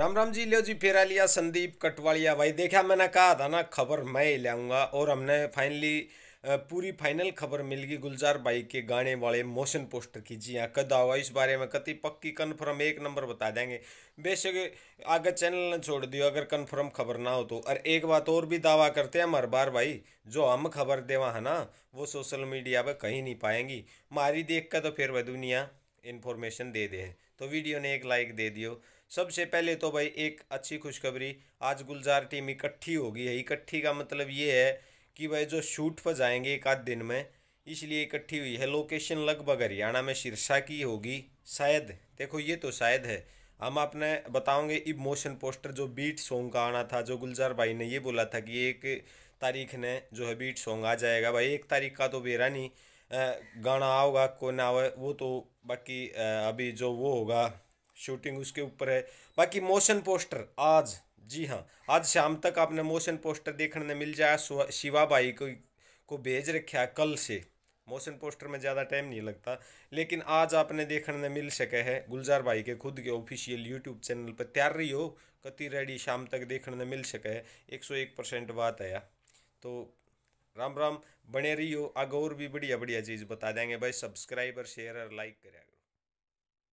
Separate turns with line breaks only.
राम राम जी लियो जी फेरा लिया संदीप कटवालिया भाई देखा मैंने कहा था ना खबर मैं ही लाऊंगा और हमने फाइनली पूरी फाइनल खबर मिल गई गुलजार भाई के गाने वाले मोशन पोस्टर की जी हाँ कद हुआ इस बारे में कति पक्की कन्फर्म एक नंबर बता देंगे बेशक आगे चैनल ने छोड़ दियो अगर कन्फर्म खबर ना हो तो और एक बात और भी दावा करते हैं हर बार भाई जो हम खबर देवा है ना वो सोशल मीडिया पर कहीं नहीं पाएंगी मारी देख कर तो फिर वह दुनिया इन्फॉर्मेशन दे दे तो वीडियो ने एक लाइक दे दियो सबसे पहले तो भाई एक अच्छी खुशखबरी आज गुलजार टीम इकट्ठी होगी है इकट्ठी का मतलब ये है कि भाई जो शूट पर जाएंगे एक आध दिन में इसलिए इकट्ठी हुई है लोकेशन लगभग हरियाणा में शीर्षा की होगी शायद देखो ये तो शायद है हम आपने बताओगे इमोशन पोस्टर जो बीट सॉन्ग का आना था जो गुलजार भाई ने ये बोला था कि एक तारीख ने जो है बीट सॉन्ग आ जाएगा भाई एक तारीख का तो बेरा नहीं गाना आओगा कोई ना आवे वो तो बाकी अभी जो वो होगा शूटिंग उसके ऊपर है बाकी मोशन पोस्टर आज जी हाँ आज शाम तक आपने मोशन पोस्टर देखने मिल जाए शिवा भाई को को भेज रखा है कल से मोशन पोस्टर में ज़्यादा टाइम नहीं लगता लेकिन आज आपने देखने में मिल सके है गुलजार भाई के खुद के ऑफिशियल यूट्यूब चैनल पर तैयार रही हो कति रेडी शाम तक देखने में मिल सके है एक सौ एक परसेंट बात है यार तो राम राम बने रही हो आगे और भी बढ़िया बढ़िया चीज़ बता देंगे भाई सब्सक्राइब और शेयर और लाइक करेगा